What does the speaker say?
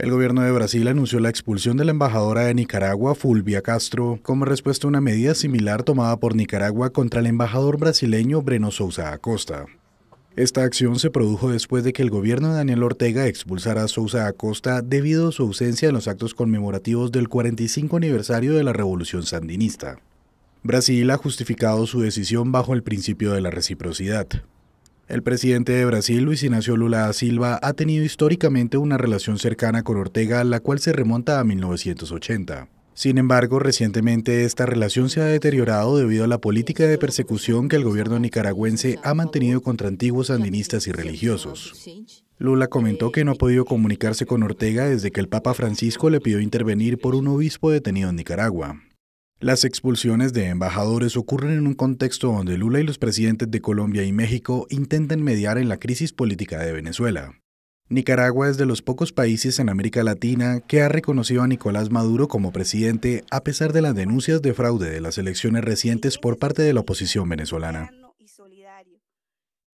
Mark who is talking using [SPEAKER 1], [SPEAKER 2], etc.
[SPEAKER 1] El gobierno de Brasil anunció la expulsión de la embajadora de Nicaragua, Fulvia Castro, como respuesta a una medida similar tomada por Nicaragua contra el embajador brasileño Breno Sousa Acosta. Esta acción se produjo después de que el gobierno de Daniel Ortega expulsara a Sousa Acosta debido a su ausencia en los actos conmemorativos del 45 aniversario de la Revolución Sandinista. Brasil ha justificado su decisión bajo el principio de la reciprocidad. El presidente de Brasil, Luis Ignacio Lula da Silva, ha tenido históricamente una relación cercana con Ortega, la cual se remonta a 1980. Sin embargo, recientemente esta relación se ha deteriorado debido a la política de persecución que el gobierno nicaragüense ha mantenido contra antiguos sandinistas y religiosos. Lula comentó que no ha podido comunicarse con Ortega desde que el Papa Francisco le pidió intervenir por un obispo detenido en Nicaragua. Las expulsiones de embajadores ocurren en un contexto donde Lula y los presidentes de Colombia y México intentan mediar en la crisis política de Venezuela. Nicaragua es de los pocos países en América Latina que ha reconocido a Nicolás Maduro como presidente a pesar de las denuncias de fraude de las elecciones recientes por parte de la oposición venezolana.